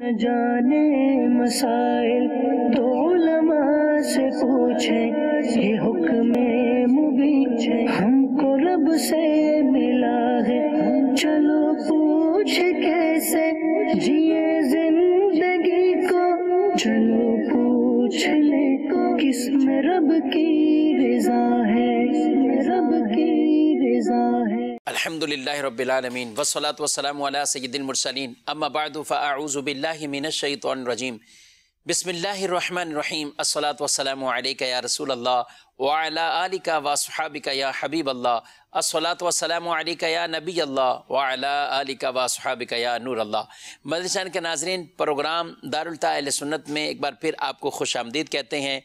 जाने मसाइल तो लमा से पूछे ये हुक्म मुबीच हमको रब से मिला है चलो पूछ कैसे जिए जिंदगी को चलो पूछ ले किस में रब की रजा है रब की रजा है अलहमदिल्ला रबालमीन वसलात वसलम सैदिलमरसलिन अम्बादफ़ाऊज़बिल्लामिनशैतरजीम बसमीम असलात वसलम या रसूल वालिका वासहाबिका या हबीब अल्लाह असलात वसलम या नबी अल्लाह वालिका वासहाबिका या नूर अल्लाह मदरसान के नाजरन प्रोग्राम दारुलता सुन्नत में एक बार फिर आपको खुश आमदीद कहते हैं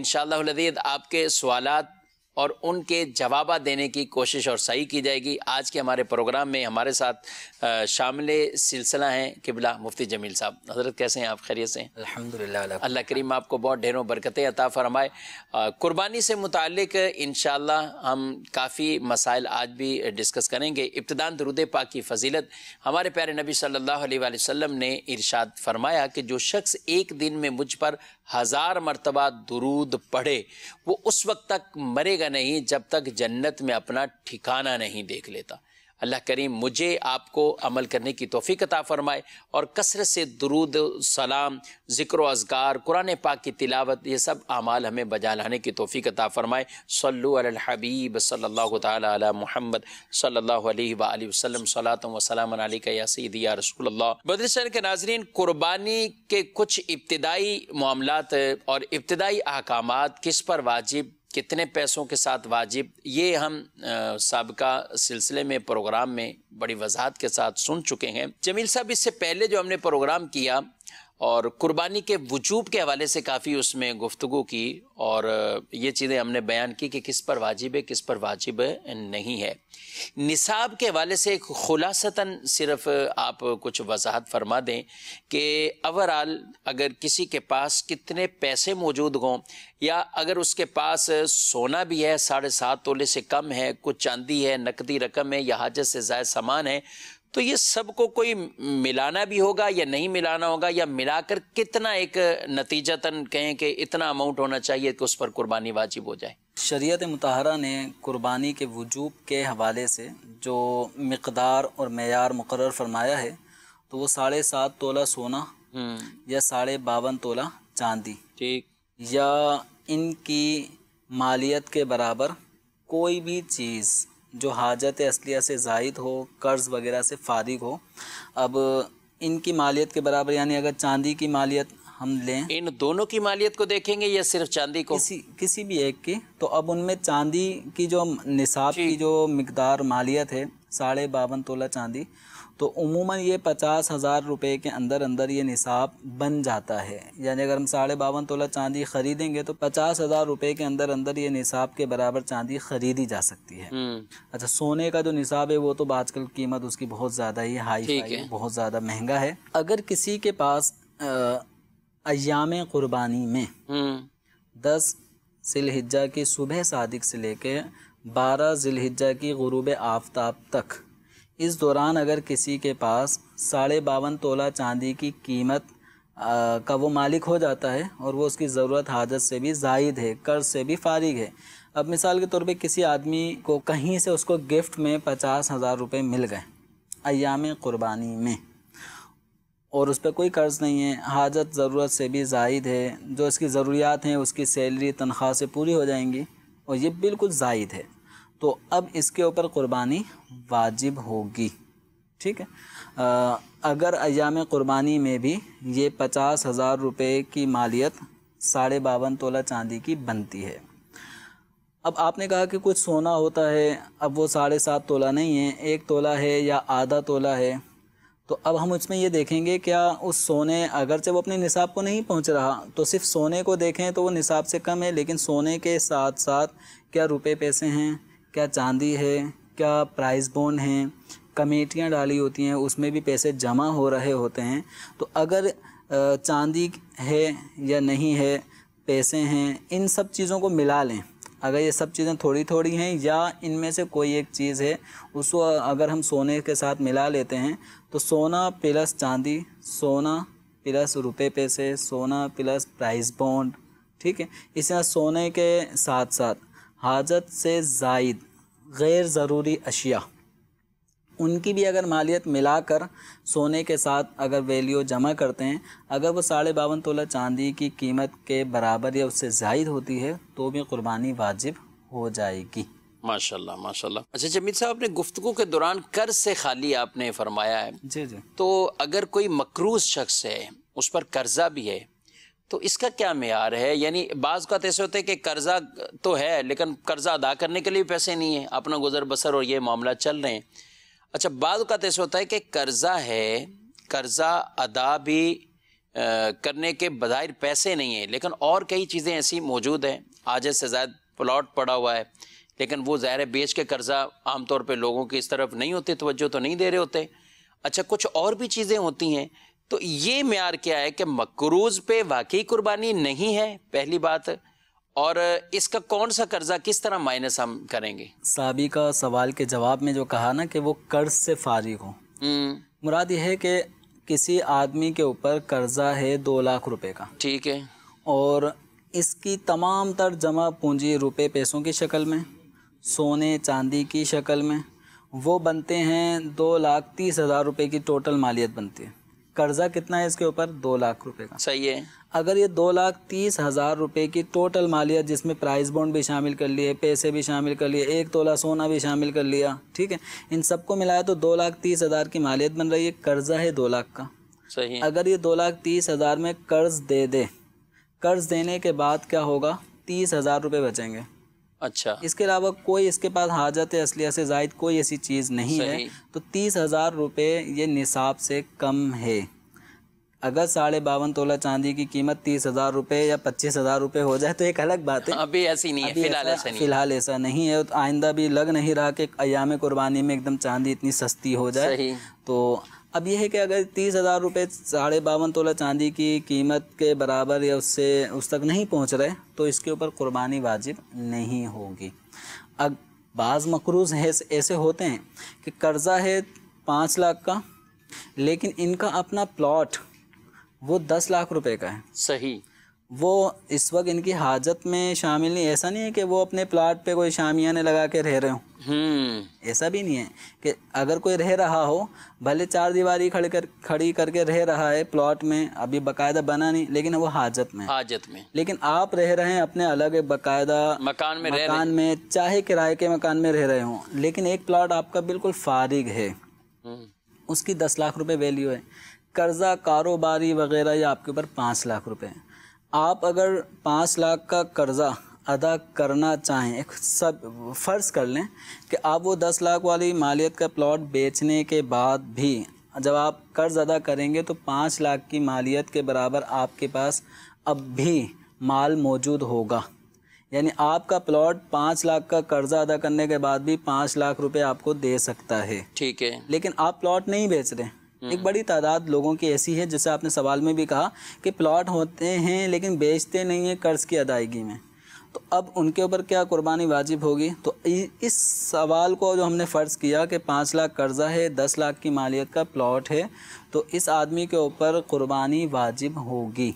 इन शदीद आपके सवालत और उनके जवाब देने की कोशिश और सही की जाएगी आज के हमारे प्रोग्राम में हमारे साथ शामिल सिलसिला हैं किबला मुफ्ती जमील साहब हजरत कैसे हैं आप खैरियत से अल्हम्दुलिल्लाह अल्लाह करीम आपको बहुत ढेरों बरकतें अता फरमाए कुर्बानी से मुतक इन हम काफ़ी मसाइल आज भी डिस्कस करेंगे इब्तदान दरुद पाक की फजीलत हमारे प्यारे नबी सल्ला वसम ने इरशाद फरमाया कि जो शख्स एक दिन में मुझ पर हजार मरतबा दुरूद पढ़े वो उस वक्त तक मरेगा नहीं जब तक जन्नत में अपना ठिकाना नहीं देख लेता अल्लाह करीम मुझे आपको अमल करने की तोफ़ी अता फ़रमाए और कसरत से दरूद सलाम ज़िक्र अजगार कुरान पाक की तिलावत ये सब अमाल हमें बजा लाने की तोफ़ी अता फ़रमाए सल्लु अल तहम्मद सल्ला वसलम अला मोहम्मद सल्लल्लाहु के नाजरीन क़ुरबानी के कुछ इब्तदाई मामला और इब्तदाई अहकाम किस पर वाजिब कितने पैसों के साथ वाजिब ये हम सबका सिलसिले में प्रोग्राम में बड़ी वजाहत के साथ सुन चुके हैं जमील साहब इससे पहले जो हमने प्रोग्राम किया और कुर्बानी के वजूब के हवाले से काफ़ी उसमें गुफ्तु की और ये चीज़ें हमने बयान की कि किस पर वाजिब है किस पर वाजिब नहीं है निसाब के हवाले से एक खुलासता सिर्फ आप कुछ वजाहत फरमा दें कि ओवरऑल अगर किसी के पास कितने पैसे मौजूद हों या अगर उसके पास सोना भी है साढ़े सात तोले से कम है कुछ चांदी है नकदी रकम है या हाजत से ज़ायद सामान है तो ये सबको कोई मिलाना भी होगा या नहीं मिलाना होगा या मिलाकर कितना एक नतीजतन कहें कि इतना अमाउंट होना चाहिए कि उस पर कुर्बानी वाजिब हो जाए शरीयत मतहरा ने कुर्बानी के वजूब के हवाले से जो मकदार और मैार मुकर फरमाया है तो वो साढ़े सात तोला सोना हम्म। या साढ़े बावन तोला चांदी ठीक या इनकी मालियत के बराबर कोई भी चीज़ जो हाजत असलिया से जायद हो कर्ज़ वगैरह से फारिग हो अब इनकी मालियत के बराबर यानी अगर चांदी की मालियत हम लें इन दोनों की मालियत को देखेंगे या सिर्फ चांदी को किसी किसी भी एक की तो अब उनमें चांदी की जो निसाब की जो मकदार मालियत है साढ़े बावन तोला चांदी तो उमूमन ये पचास हज़ार रुपये के अंदर अंदर ये निसाब बन जाता है यानी अगर हम साढ़े बावन तोला चांदी ख़रीदेंगे तो पचास हज़ार रुपये के अंदर अंदर ये निसाब के बराबर चांदी ख़रीदी जा सकती है हम्म। अच्छा सोने का जो निसाब है वो तो आजकल कीमत उसकी बहुत ज़्यादा ही हाई बहुत ज़्यादा महंगा है अगर किसी के पास अयाम क़ुरबानी में हम्म। दस सिलहिजा की सुबह सादिक से लेकर बारह जिलहिजा की गुरूब आफ्ताब तक इस दौरान अगर किसी के पास साढ़े बावन तोला चांदी की कीमत आ, का वो मालिक हो जाता है और वो उसकी ज़रूरत हाजत से भी जायद है कर्ज से भी फारिग है अब मिसाल के तौर पे किसी आदमी को कहीं से उसको गिफ्ट में पचास हज़ार रुपये मिल गए अयाम क़ुरबानी में और उस पर कोई कर्ज़ नहीं है हाजत ज़रूरत से भी जायद है जो इसकी ज़रूरियात हैं उसकी सैलरी तनख्वाह से पूरी हो जाएंगी और ये बिल्कुल जायद है तो अब इसके ऊपर कुर्बानी वाजिब होगी ठीक है आ, अगर अयाम कुर्बानी में भी ये पचास हज़ार रुपये की मालियत साढ़े बावन तोला चांदी की बनती है अब आपने कहा कि कुछ सोना होता है अब वो साढ़े सात तोला नहीं है एक तोला है या आधा तोला है तो अब हम उसमें ये देखेंगे क्या उस सोने अगरचे वो अपने निसाब को नहीं पहुंच रहा तो सिर्फ सोने को देखें तो वो निसाब से कम है लेकिन सोने के साथ साथ क्या रुपए पैसे हैं क्या चांदी है क्या प्राइस बोन है कमेटियाँ डाली होती हैं उसमें भी पैसे जमा हो रहे होते हैं तो अगर चांदी है या नहीं है पैसे हैं इन सब चीज़ों को मिला लें अगर ये सब चीज़ें थोड़ी थोड़ी हैं या इनमें से कोई एक चीज़ है उसको अगर हम सोने के साथ मिला लेते हैं तो सोना प्लस चांदी सोना प्लस रुपए पैसे सोना प्लस प्राइस बॉन्ड ठीक है इस तरह सोने के साथ साथ हाजत से जायद गैर ज़रूरी अशिया उनकी भी अगर मालियत मिलाकर सोने के साथ अगर वैल्यू जमा करते हैं अगर वो साढ़े बावन तोला चांदी की कीमत के बराबर या उससे जायद होती है तो भी कुर्बानी वाजिब हो जाएगी माशाल्लाह माशाल्लाह अच्छा जमीन साहब अपने गुफ्तु के दौरान कर से खाली आपने फरमाया है जी जी तो अगर कोई मकरूज शख्स है उस पर कर्जा भी है तो इसका क्या मैार है यानी बाज़ का तो ऐसे होते हैं कि कर्ज़ा तो है लेकिन कर्ज़ा अदा करने के लिए पैसे नहीं है अपना गुजर बसर और ये मामला चल रहे हैं अच्छा बाज़ का तो ऐसे होता है कि कर्ज़ा है कर्ज़ा अदा भी आ, करने के बजाय पैसे नहीं है लेकिन और कई चीज़ें ऐसी मौजूद हैं आज से ज़्यादा प्लाट पड़ा हुआ है लेकिन वो ज़ाहिर बेच के कर्ज़ा आमतौर पर लोगों की इस तरफ नहीं होती तोज्जो तो नहीं दे रहे होते अच्छा कुछ और भी चीज़ें होती हैं तो ये मैार क्या है कि मकरूज पे वाकई कुर्बानी नहीं है पहली बात और इसका कौन सा कर्जा किस तरह माइनस हम करेंगे साबी का सवाल के जवाब में जो कहा ना कि वो कर्ज से फारिग हो हम्म। मुराद यह है कि किसी आदमी के ऊपर कर्जा है दो लाख रुपए का ठीक है और इसकी तमाम तर जमा पूंजी रुपए पैसों की शक्ल में सोने चांदी की शक्ल में वो बनते हैं दो लाख तीस हज़ार रुपये की टोटल मालियत बनती है कर्जा कितना है इसके ऊपर दो लाख रुपए का सही है अगर ये दो लाख तीस हजार रुपए की टोटल मालियत जिसमें प्राइस बॉन्ड भी शामिल कर लिए पैसे भी शामिल कर लिए एक तोला सोना भी शामिल कर लिया ठीक है इन सबको मिलाया तो दो लाख तीस हजार की मालियत बन रही है कर्जा है दो लाख का सही है। अगर ये दो लाख तीस हजार में कर्ज दे दे कर्ज देने के बाद क्या होगा तीस हजार रुपये बचेंगे अच्छा इसके अलावा कोई इसके पास हाजत असलिया से जायद कोई ऐसी चीज़ नहीं है तो तीस हज़ार रुपये ये निसाब से कम है अगर साढ़े बावन तोला चांदी की कीमत तीस हज़ार रुपये या पच्चीस हज़ार रुपये हो जाए तो एक अलग बात है अभी ऐसी नहीं है फिलहाल ऐसा नहीं फिलहाल ऐसा नहीं है तो आइंदा भी लग नहीं रहा कि अयाम कुर्बानी में एकदम चांदी इतनी सस्ती हो जाए तो अब यह है कि अगर तीस हज़ार रुपये साढ़े बावन तोला चांदी की कीमत के बराबर या उससे उस तक नहीं पहुंच रहे तो इसके ऊपर कुर्बानी वाजिब नहीं होगी अब बाज़ मकरूज है ऐसे होते हैं कि कर्ज़ा है पाँच लाख का लेकिन इनका अपना प्लॉट वो दस लाख रुपए का है सही वो इस वक्त इनकी हाजत में शामिल नहीं ऐसा नहीं है कि वो अपने प्लाट पे कोई शामियाने लगा के रह रहे हो हम्म। ऐसा भी नहीं है कि अगर कोई रह रहा हो भले चार दीवारी खड़ी कर खड़ी करके रह रहा है प्लॉट में अभी बकायदा बना नहीं लेकिन वो हाजत में हाजत में लेकिन आप रह रहे हैं अपने अलग बकायदा मकान में मकान में चाहे किराए के मकान में रह रहे हों लेकिन एक प्लाट आपका बिल्कुल फारिग है हम्म। उसकी दस लाख रुपये वैल्यू है कर्जा कारोबारी वगैरह या आपके ऊपर पाँच लाख रुपये आप अगर पाँच लाख का कर्ज़ा अदा करना चाहें सब फ़र्ज़ कर लें कि आप वो दस लाख वाली मालियत का प्लॉट बेचने के बाद भी जब आप कर्ज़ अदा करेंगे तो पाँच लाख की मालियत के बराबर आपके पास अब भी माल मौजूद होगा यानी आपका प्लॉट पाँच लाख का कर्जा अदा करने के बाद भी पाँच लाख रुपए आपको दे सकता है ठीक है लेकिन आप प्लॉट नहीं बेच रहे एक बड़ी तादाद लोगों की ऐसी है जैसे आपने सवाल में भी कहा कि प्लॉट होते हैं लेकिन बेचते नहीं हैं कर्ज की अदायगी में तो अब उनके ऊपर क्या कुर्बानी वाजिब होगी तो इस सवाल को जो हमने फ़र्ज़ किया कि पाँच लाख कर्ज़ा है दस लाख की मालियत का प्लॉट है तो इस आदमी के ऊपर कुर्बानी वाजिब होगी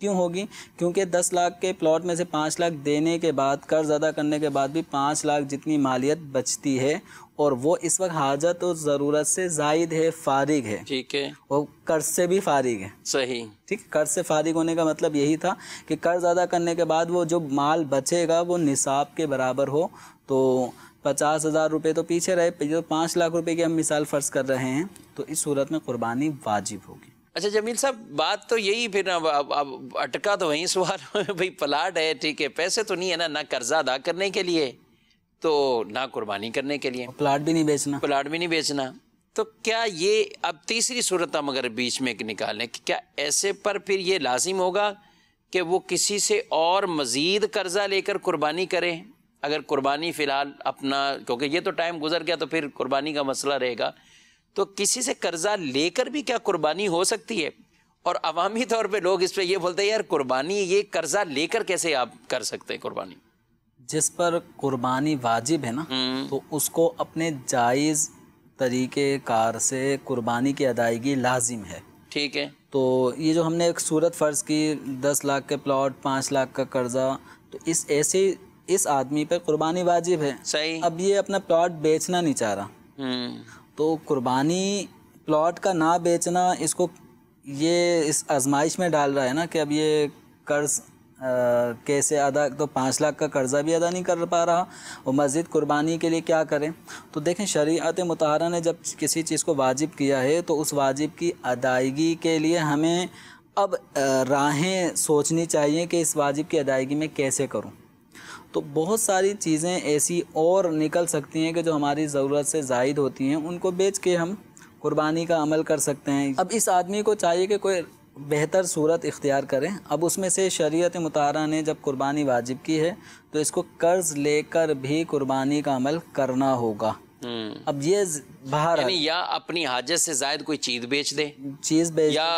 क्यों होगी क्योंकि दस लाख के प्लॉट में से पाँच लाख देने के बाद कर्ज अदा करने के बाद भी पाँच लाख जितनी मालियत बचती है और वो इस वक्त हाजत और ज़रूरत से जायद है फारिग है ठीक है वो कर्ज से भी फारिग है सही ठीक कर्ज से फारिग होने का मतलब यही था कि कर्ज अदा करने के बाद वो जो माल बचेगा वो निसाब के बराबर हो तो पचास हज़ार रुपये तो पीछे रहे जो तो पाँच लाख रुपए की हम मिसाल फ़र्ज कर रहे हैं तो इस सूरत में कुर्बानी वाजिब होगी अच्छा जमील साहब बात तो यही फिर अब अब, अब अटका तो वहीं सवाल भाई प्लाट है ठीक है पैसे तो नहीं है ना ना कर्जा अदा करने के लिए तो ना कुर्बानी करने के लिए प्लाट भी नहीं बेचना प्लाट भी नहीं बेचना तो क्या ये अब तीसरी सूरत हम अगर बीच में निकालें कि क्या ऐसे पर फिर ये लाजिम होगा कि वो किसी से और मज़ीद कर्ज़ा लेकर कुर्बानी करें अगर कुर्बानी फ़िलहाल अपना क्योंकि ये तो टाइम गुजर गया तो फिर कुर्बानी का मसला रहेगा तो किसी से कर्ज़ा लेकर भी क्या कुर्बानी हो सकती है और अवामी तौर पे लोग इस पर यह बोलते हैं यार कुर्बानी ये कर्ज़ा लेकर कैसे आप कर सकते हैं कुर्बानी जिस पर कुर्बानी वाजिब है ना हम्म। तो उसको अपने जायज़ तरीके कार से कुर्बानी की अदायगी लाजिम है ठीक है तो ये जो हमने एक सूरत फ़र्ज़ की दस लाख के प्लॉट पाँच लाख का कर्ज़ा तो इस ऐसे इस आदमी पर कुर्बानी वाजिब है सही अब ये अपना प्लॉट बेचना नहीं चाह रहा हम्म। तो कुर्बानी प्लॉट का ना बेचना इसको ये इस आजमाइश में डाल रहा है ना कि अब ये कर्ज कैसे अदा तो पाँच लाख का कर्ज़ा भी अदा नहीं कर पा रहा और मस्जिद कुर्बानी के लिए क्या करें तो देखें शरीत मतहरा ने जब किसी चीज़ को वाजिब किया है तो उस वाजिब की अदायगी के लिए हमें अब राहें सोचनी चाहिए कि इस वाजिब की अदायगी में कैसे करूँ तो बहुत सारी चीज़ें ऐसी और निकल सकती हैं कि जो हमारी ज़रूरत से जायद होती हैं उनको बेच के हम कुर्बानी का अमल कर सकते हैं अब इस आदमी को चाहिए कि कोई बेहतर सूरत इख्तियार करें अब उसमें से शरीयत मुतारा ने जब कुर्बानी वाजिब की है तो इसको कर्ज लेकर भी कुर्बानी का अमल करना होगा हम्म। अब ये बाहर या अपनी हाजत से जायद कोई चीज बेच दे चीज बेच या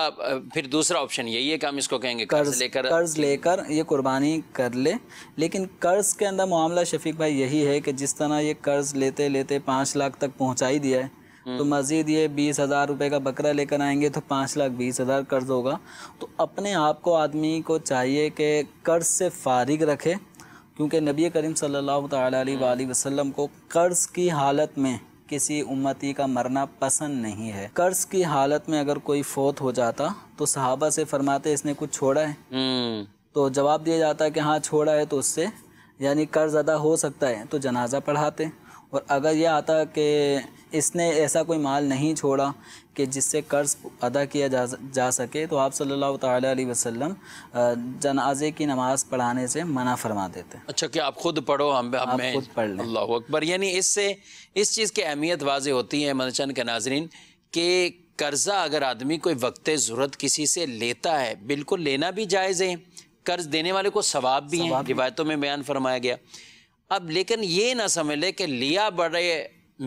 फिर दूसरा ऑप्शन यही है कि हम इसको कहेंगे कर्ज, लेकर कर्ज लेकर ये कुर्बानी कर ले लेकिन कर्ज के अंदर मामला शफीक भाई यही है कि जिस तरह ये कर्ज लेते लेते पाँच लाख तक पहुंचाई दिया है हम्म। तो मज़ीद ये बीस हज़ार रुपये का बकरा लेकर आएंगे तो पाँच लाख बीस हज़ार कर्ज होगा तो अपने आप को आदमी को चाहिए कि कर्ज से फारिग रखे क्योंकि नबी करीम सल्लल्लाहु अलैहि वसल्लम को कर्ज की हालत में किसी उम्मती का मरना पसंद नहीं है कर्ज की हालत में अगर कोई फोत हो जाता तो सहाबा से फरमाते इसने कुछ छोड़ा है हम्म। तो जवाब दिया जाता है कि हाँ छोड़ा है तो उससे यानी कर्ज अदा हो सकता है तो जनाजा पढ़ाते और अगर यह आता कि इसने ऐसा कोई माल नहीं छोड़ा कि जिससे कर्ज़ अदा किया जा जा सके तो आप सल्लल्लाहु अलैहि वसल्लम जनाजे की नमाज़ पढ़ाने से मना फरमा देते अच्छा कि आप खुद पढ़ो हम आप आप खुद पढ़ लें अल्लाह अकबर यानी इससे इस चीज़ की अहमियत वाज होती है मनचन के नाजरीन के कर्ज़ा अगर आदमी कोई वक्त ज़रूरत किसी से लेता है बिल्कुल लेना भी जायज़ है कर्ज़ देने वाले को सवाब भी है रिवायतों में बयान फरमाया गया अब लेकिन ये ना समझ ले कि लिया बड़े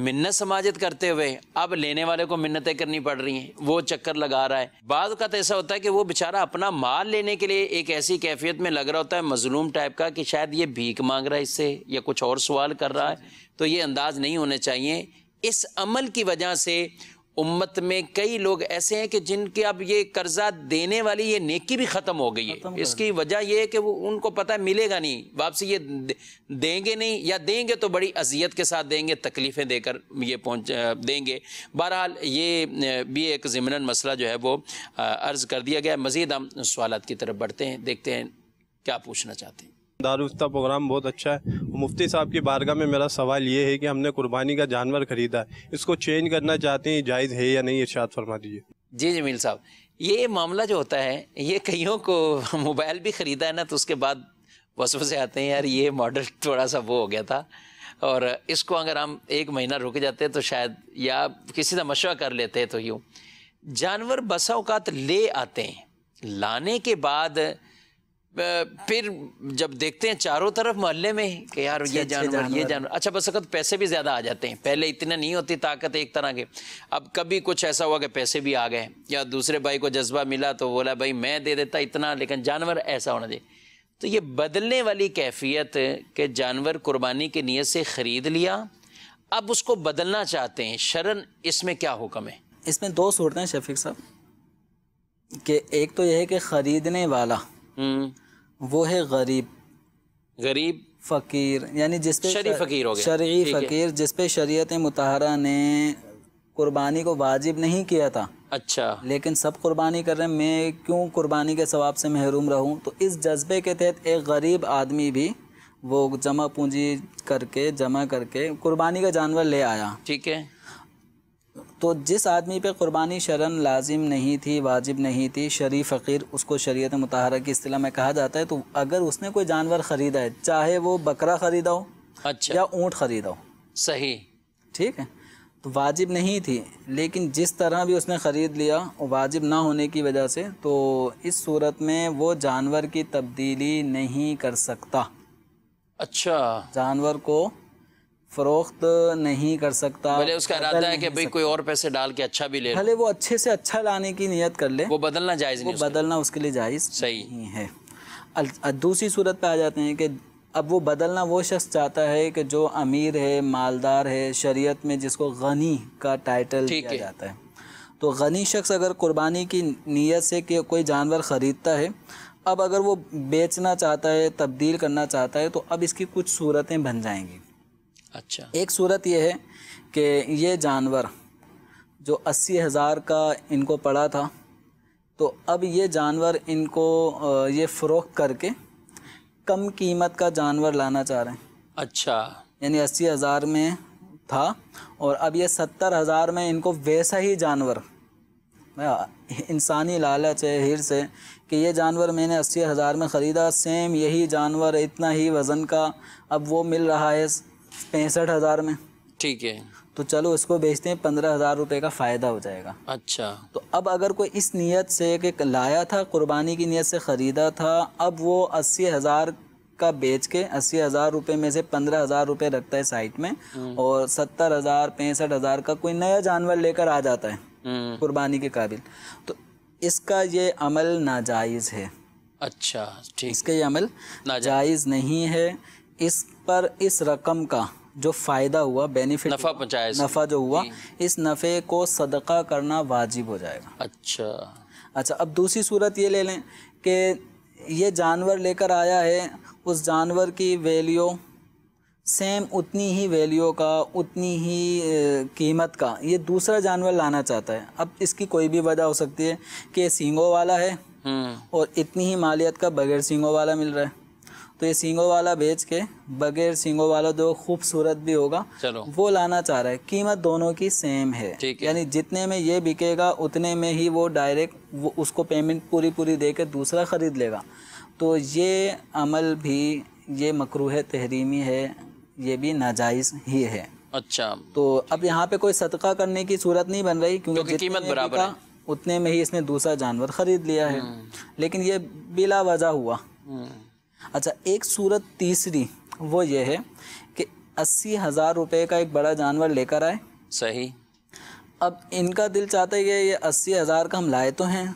मिन्नत समाजित करते हुए अब लेने वाले को मिन्नतें करनी पड़ रही हैं वो चक्कर लगा रहा है बाद का तो ऐसा होता है कि वो बेचारा अपना माल लेने के लिए एक ऐसी कैफियत में लग रहा होता है मजलूम टाइप का कि शायद ये भीख मांग रहा है इससे या कुछ और सवाल कर रहा है तो ये अंदाज नहीं होने चाहिए इस अमल की वजह से उम्मत में कई लोग ऐसे हैं कि जिनके अब ये कर्जा देने वाली ये नेकी भी ख़त्म हो गई है इसकी वजह यह है कि वो उनको पता है मिलेगा नहीं वापसी ये देंगे नहीं या देंगे तो बड़ी अजियत के साथ देंगे तकलीफ़ें देकर ये पहुँच देंगे बहरहाल ये भी एक ज़मन मसला जो है वो अर्ज़ कर दिया गया मज़ीद हम सवाल की तरफ बढ़ते हैं देखते हैं क्या पूछना चाहते हैं दारुस्ता प्रोग्राम बहुत अच्छा है मुफ्ती साहब की बारगाह में मेरा सवाल ये है कि हमने कुर्बानी का जानवर खरीदा है इसको चेंज करना चाहते हैं जायज़ है या नहीं इर्शाद फरमा दीजिए जी जमील साहब ये मामला जो होता है ये कईयों को मोबाइल भी ख़रीदा है ना तो उसके बाद वसों से आते हैं यार ये मॉडल थोड़ा सा वो हो गया था और इसको अगर हम एक महीना रुक जाते तो शायद या किसी से मशवरा कर लेते तो यूँ जानवर बसा अवकात ले आते हैं लाने के बाद फिर जब देखते हैं चारों तरफ मोहल्ले में कि यार ये जानवर ये जानवर अच्छा बस अगर पैसे भी ज़्यादा आ जाते हैं पहले इतने नहीं होती ताकत एक तरह के अब कभी कुछ ऐसा हुआ कि पैसे भी आ गए या दूसरे भाई को जज्बा मिला तो बोला भाई मैं दे देता इतना लेकिन जानवर ऐसा होना चाहिए तो ये बदलने वाली कैफियत के जानवर कुर्बानी की नीयत से ख़रीद लिया अब उसको बदलना चाहते हैं शरण इसमें क्या हुक्म है इसमें दो सूरतें शफीक साहब कि एक तो यह है कि ख़रीदने वाला हम्म। वो है गरीब गरीब फ़कीर यानी जिस पे शरी फ़कीर हो गया शरी फ़कीर जिस पे शरीयत मतहरा ने कुर्बानी को वाजिब नहीं किया था अच्छा लेकिन सब कुर्बानी कर रहे हैं मैं क्यों कुर्बानी के सवाब से महरूम रहूं तो इस जज्बे के तहत एक गरीब आदमी भी वो जमा पूंजी करके जमा करके कुर्बानी का जानवर ले आया ठीक है तो जिस आदमी पे क़ुरबानी शरण लाजिम नहीं थी वाजिब नहीं थी शरी फ़कीर उसको शरीत मतहरा की अतला में कहा जाता है तो अगर उसने कोई जानवर ख़रीदा है चाहे वो बकरा ख़रीदा हो अच्छा या ऊँट ख़रीदा हो सही ठीक है तो वाजिब नहीं थी लेकिन जिस तरह भी उसने ख़रीद लिया वाजिब ना होने की वजह से तो इस सूरत में वो जानवर की तब्दीली नहीं कर सकता अच्छा जानवर को फरोख्त नहीं कर सकता भले उसका इरादा है कि भाई कोई और पैसे डाल के अच्छा भी ले भले वो अच्छे से अच्छा लाने की नियत कर ले वो बदलना जायज़ नहीं वो बदलना उसके लिए जायज़ सही नहीं है दूसरी सूरत पे आ जाते हैं कि अब वो बदलना वो शख्स चाहता है कि जो अमीर है मालदार है शरीयत में जिसको गनी का टाइटल दिया जाता है तो गनी शख्स अगर कुर्बानी की नीयत से कि कोई जानवर ख़रीदता है अब अगर वो बेचना चाहता है तब्दील करना चाहता है तो अब इसकी कुछ सूरतें बन जाएंगी अच्छा एक सूरत यह है कि ये जानवर जो अस्सी हज़ार का इनको पड़ा था तो अब ये जानवर इनको ये फ़रोख करके कम कीमत का जानवर लाना चाह रहे हैं अच्छा यानी अस्सी हज़ार में था और अब ये सत्तर हज़ार में इनको वैसा ही जानवर इंसानी लालच है हिर से कि ये जानवर मैंने अस्सी हज़ार में ख़रीदा सेम यही जानवर इतना ही वज़न का अब वो मिल रहा है पैंसठ हज़ार में ठीक है तो चलो इसको बेचते हैं पंद्रह हज़ार रुपए का फ़ायदा हो जाएगा अच्छा तो अब अगर कोई इस नीयत से कि लाया था कुर्बानी की नीयत से ख़रीदा था अब वो अस्सी हज़ार का बेच के अस्सी हज़ार रुपए में से पंद्रह हज़ार रुपए रखता है साइट में हम्म। और सत्तर हज़ार पैंसठ हज़ार का कोई नया जानवर लेकर आ जाता है हम्म। कुर्बानी के काबिल तो इसका ये अमल नाजायज़ है अच्छा ठीक इसका ये अमल नाजायज़ नहीं है इस पर इस रकम का जो फ़ायदा हुआ बेनिफिट नफ़ा पहुँचाया नफ़ा जो हुआ इस नफ़े को सदका करना वाजिब हो जाएगा अच्छा अच्छा अब दूसरी सूरत ये ले लें कि ये जानवर लेकर आया है उस जानवर की वैल्यू सेम उतनी ही वैल्यू का उतनी ही कीमत का ये दूसरा जानवर लाना चाहता है अब इसकी कोई भी वजह हो सकती है कि सींगों वाला है हम्म। और इतनी ही मालियत का बगैर सींगों वाला मिल रहा है तो ये सींगों वाला बेच के बगैर सींगों वाला जो खूबसूरत भी होगा चलो वो लाना चाह रहा है कीमत दोनों की सेम है यानी जितने में ये बिकेगा उतने में ही वो डायरेक्ट वो उसको पेमेंट पूरी पूरी दे दूसरा ख़रीद लेगा तो ये अमल भी ये मकर तहरीमी है ये भी नाजायज़ ही है अच्छा तो अब यहाँ पे कोई सदका करने की सूरत नहीं बन रही क्योंकि कीमत बराबर है उतने में ही इसने दूसरा जानवर खरीद लिया है हम्म। लेकिन ये बिला वजह हुआ हम्म। अच्छा एक सूरत तीसरी वो ये है कि अस्सी हज़ार रुपये का एक बड़ा जानवर लेकर आए सही अब इनका दिल चाहता है कि ये अस्सी हज़ार का हम लाए तो हैं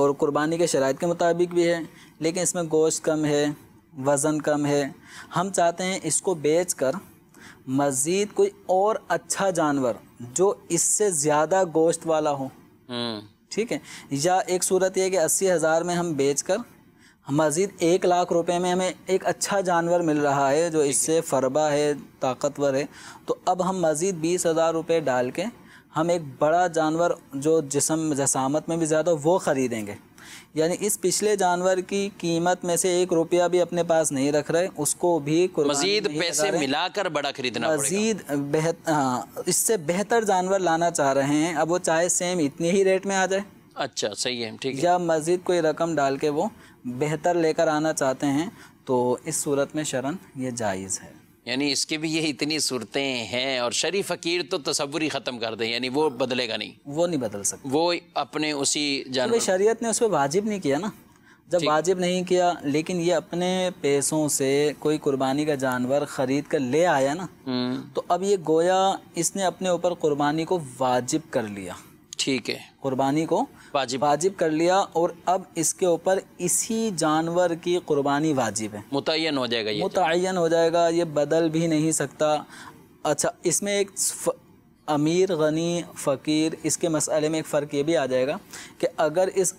और कुर्बानी के शरात के मुताबिक भी है लेकिन इसमें गोश्त कम है वज़न कम है हम चाहते हैं इसको बेच कर मज़ीद कोई और अच्छा जानवर जो इससे ज़्यादा गोश्त वाला हो हम्म। ठीक है या एक सूरत यह कि अस्सी हज़ार में हम बेच कर मज़ीद एक लाख रुपए में हमें एक अच्छा जानवर मिल रहा है जो इससे फरबा है ताकतवर है तो अब हम मज़ीद बीस हज़ार रुपये डाल के हम एक बड़ा जानवर जो जिसम जसामत में भी ज़्यादा वो ख़रीदेंगे यानी इस पिछले जानवर की कीमत में से एक रुपया भी अपने पास नहीं रख रहे उसको भी मजीद पैसे मिलाकर बड़ा खरीदना मजीद बेहत हाँ इससे बेहतर जानवर लाना चाह रहे हैं अब वो चाहे सेम इतनी ही रेट में आ जाए अच्छा सही है ठीक है या मजीद कोई रकम डाल के वो बेहतर लेकर आना चाहते हैं तो इस सूरत में शरण ये जायज़ है यानी इसके भी ये इतनी सूरतें हैं और शरीफ फ़कीर तो तस्वुर ही ख़त्म कर दें यानी वो बदलेगा नहीं वो नहीं बदल सकता वो अपने उसी जानवर तो शरीयत ने उस पर वाजिब नहीं किया ना जब वाजिब नहीं किया लेकिन ये अपने पैसों से कोई कुर्बानी का जानवर ख़रीद कर ले आया ना हम्म। तो अब ये गोया इसने अपने ऊपर कुर्बानी को वाजिब कर लिया ठीक है कुर्बानी को वाजिब वाजिब कर लिया और अब इसके ऊपर इसी जानवर की कुर्बानी वाजिब है मुतन हो जाएगा ये तो। मुतन हो जाएगा ये बदल भी नहीं सकता अच्छा इसमें एक फ... अमीर गनी फ़कीर इसके मसले में एक फ़र्क ये भी आ जाएगा कि अगर इस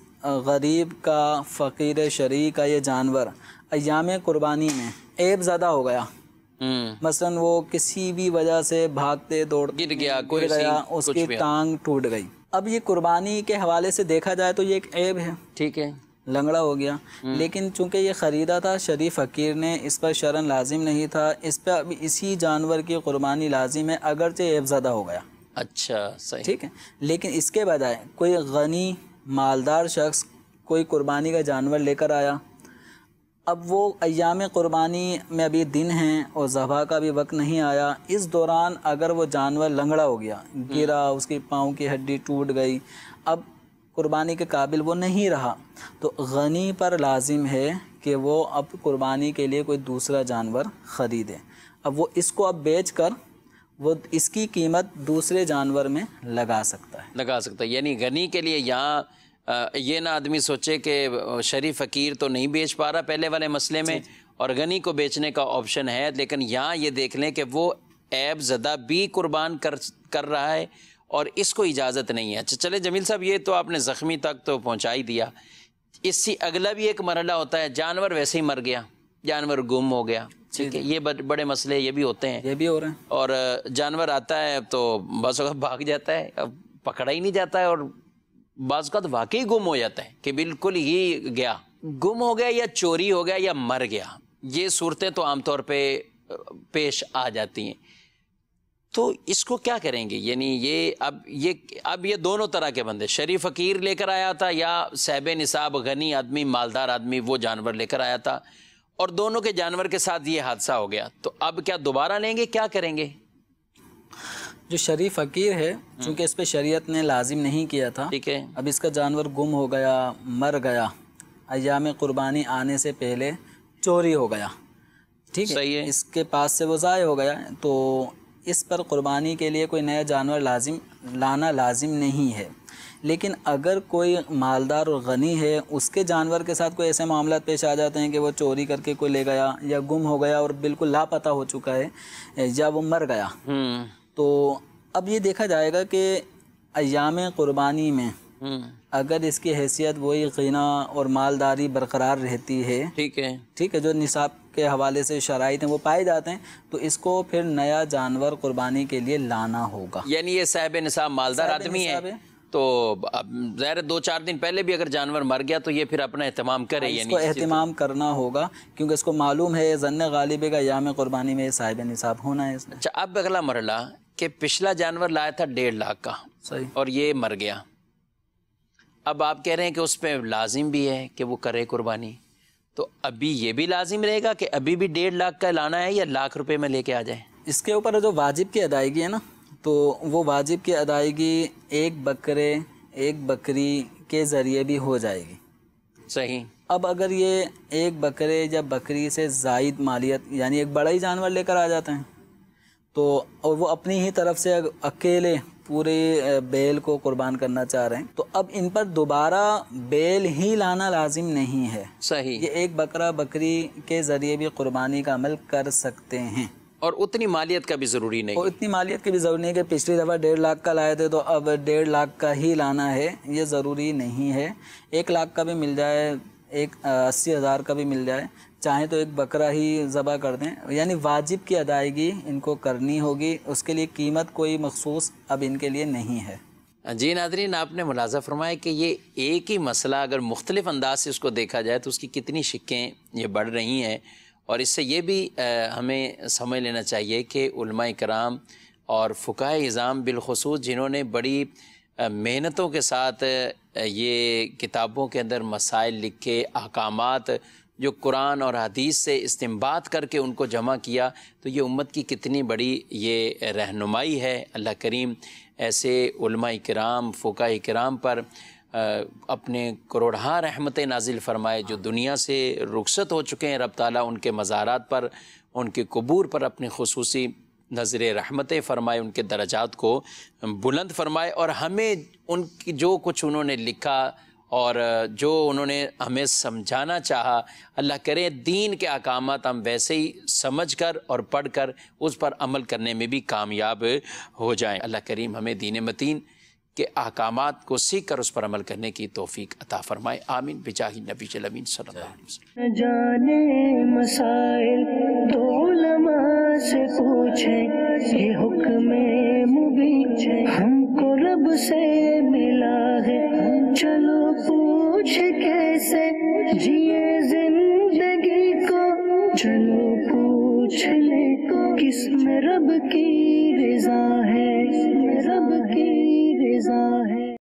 गरीब का फ़कीर शरी का ये जानवर अयाम कुर्बानी में ऐब ज़्यादा हो गया हम्म। मसलन वो किसी भी वजह से भागते दौड़ गिर गया कोई गया उसकी टांग टूट गई अब ये कुर्बानी के हवाले से देखा जाए तो ये एक ऐब है ठीक है लंगड़ा हो गया हम्म। लेकिन चूंकि ये ख़रीदा था शरीफ फ़कीर ने इस पर शरण लाजिम नहीं था इस पर अब इसी जानवर की कुर्बानी लाजिम है अगरचे ज़्यादा हो गया अच्छा सही ठीक है लेकिन इसके बजाय कोई गनी मालदार शख्स कोई कुर्बानी का जानवर लेकर आया अब वो अयाम क़ुरबानी में अभी दिन हैं और जबा का भी वक्त नहीं आया इस दौरान अगर वो जानवर लंगड़ा हो गया हम्म। गिरा उसके पाँव की हड्डी टूट गई अब कुर्बानी के काबिल वो नहीं रहा तो गनी पर लाजिम है कि वो अब कुर्बानी के लिए कोई दूसरा जानवर ख़रीदे अब वो इसको अब बेच कर वो इसकी कीमत दूसरे जानवर में लगा सकता है लगा सकता है यानी गनी के लिए यहाँ ये ना आदमी सोचे कि शरीफ फ़कीर तो नहीं बेच पा रहा पहले वाले मसले में और गनी को बेचने का ऑप्शन है लेकिन यहाँ ये देख लें कि वो ऐब ज़दा भी कुर्बान कर कर रहा है और इसको इजाज़त नहीं है अच्छा चले जमील साहब ये तो आपने ज़ख्मी तक तो पहुँचा ही दिया इससे अगला भी एक मरला होता है जानवर वैसे ही मर गया जानवर गुम हो गया ठीक है ये बड़े मसले ये भी होते हैं ये भी हो रहे हैं और जानवर आता है तो बस भाग जाता है अब पकड़ा ही नहीं जाता है और बाज़त वाकई गुम हो जाते हैं कि बिल्कुल ही गया गुम हो गया या चोरी हो गया या मर गया ये सूरतें तो आमतौर पे पेश आ जाती हैं तो इसको क्या करेंगे यानी ये अब ये अब ये दोनों तरह के बंदे शरीफ फकीर लेकर आया था या सहब निसाब गनी आदमी मालदार आदमी वो जानवर लेकर आया था और दोनों के जानवर के साथ ये हादसा हो गया तो अब क्या दोबारा लेंगे क्या करेंगे जो शरीफ फकीर है चूंकि इस पर शरीयत ने लाजिम नहीं किया था ठीक है अब इसका जानवर गुम हो गया मर गया अयाम कुर्बानी आने से पहले चोरी हो गया ठीक है सही है इसके पास से वो ज़ाय हो गया तो इस पर कुर्बानी के लिए कोई नया जानवर लाजिम लाना लाजिम नहीं है लेकिन अगर कोई मालदार और गनी है उसके जानवर के साथ कोई ऐसे मामला पेश आ जाते हैं कि वो चोरी करके कोई ले गया या गुम हो गया और बिल्कुल लापता हो चुका है या वो मर गया हम्म। तो अब ये देखा जाएगा कि अयाम क़ुरबानी में हम्म। अगर इसकी हैसियत वही गना और मालदारी बरकरार रहती है ठीक है ठीक है जो निसाब के हवाले से शराइ हैं वो पाए जाते हैं तो इसको फिर नया जानवर कुर्बानी के लिए लाना होगा यानी ये साहब निसाब मालदार आदमी है तो ज़ाहिर दो चार दिन पहले भी अगर जानवर मर गया तो ये फिर अपना अहतमाम करे हाँ, इसको अहतमाम करना होगा क्योंकि इसको मालूम है जन्न गालिब का याम कुर्बानी में साहिब निसाब होना है अच्छा अब अगला मरला कि पिछला जानवर लाया था डेढ़ लाख का सही और ये मर गया अब आप कह रहे हैं कि उस पर लाजिम भी है कि वो करे कुर्बानी तो अभी ये भी लाजिम रहेगा कि अभी भी डेढ़ लाख का लाना है या लाख रुपये में लेके आ जाए इसके ऊपर जो वाजिब की अदायगी है ना तो वो वाजिब की अदायगी एक बकरे एक बकरी के ज़रिए भी हो जाएगी सही अब अगर ये एक बकरे या बकरी से जायद मालियत यानी एक बड़ा ही जानवर लेकर आ जाते हैं तो और वो अपनी ही तरफ से अकेले पूरे बैल को कुर्बान करना चाह रहे हैं तो अब इन पर दोबारा बैल ही लाना लाजिम नहीं है सही ये एक बकरा बकरी के ज़रिए भी कुर्बानी का अमल कर सकते हैं और उतनी मालियत का भी ज़रूरी नहीं और इतनी मालियत की भी ज़रूरी नहीं कि पिछली दफ़ा डेढ़ लाख का लाए थे तो अब डेढ़ लाख का ही लाना है ये ज़रूरी नहीं है एक लाख का भी मिल जाए एक अस्सी हज़ार का भी मिल जाए चाहे तो एक बकरा ही ज़बा कर दें यानी वाजिब की अदायगी इनको करनी होगी उसके लिए कीमत कोई मखसूस अब इनके लिए नहीं है जी नादरीन आपने मुलाजा फरमाया कि ये एक ही मसला अगर मुख्तलिफ अंदाज से उसको देखा जाए तो उसकी कितनी शिक्कें ये बढ़ रही हैं और इससे ये भी हमें समझ लेना चाहिए कि कराम और फ़ुका इज़ाम बिलखसूस जिन्होंने बड़ी मेहनतों के साथ ये किताबों के अंदर मसाइल लिख के अहकाम जो कुरान और हदीस से इस्तेमाल करके उनको जमा किया तो ये उम्मत की कितनी बड़ी ये रहनुमाई है अल्लाह करीम ऐसे कराम फ़ुका कराम पर अपने करोड़हा रहमत नाजिल फरमाए जो दुनिया से रुखसत हो चुके हैं रब ताली उनके मज़ारात पर उनके कबूर पर अपनी खसूसी नज़र रहमत फ़रमाए उनके दर्जात को बुलंद फरमाए और हमें उनकी जो कुछ उन्होंने लिखा और जो उन्होंने हमें समझाना चाहा अल्लाह करे दीन के अकाम हम वैसे ही समझ कर और पढ़ कर उस पर अमल करने में भी कामयाब हो जाएँ अल्लाह करीम हमें दीन मतीन के अहकाम को सीख कर उस पर अमल करने की तोफ़ीक अता फ़रमाए आमीन बिजाही नबी जमीन जाने मसाइल तो से पूछे ये हुक्म मुबीचे हमको रब से मिला है चलो पूछ कैसे जिए जिंदगी को चलो पूछने को किस में रब की रजा है रब की रजा है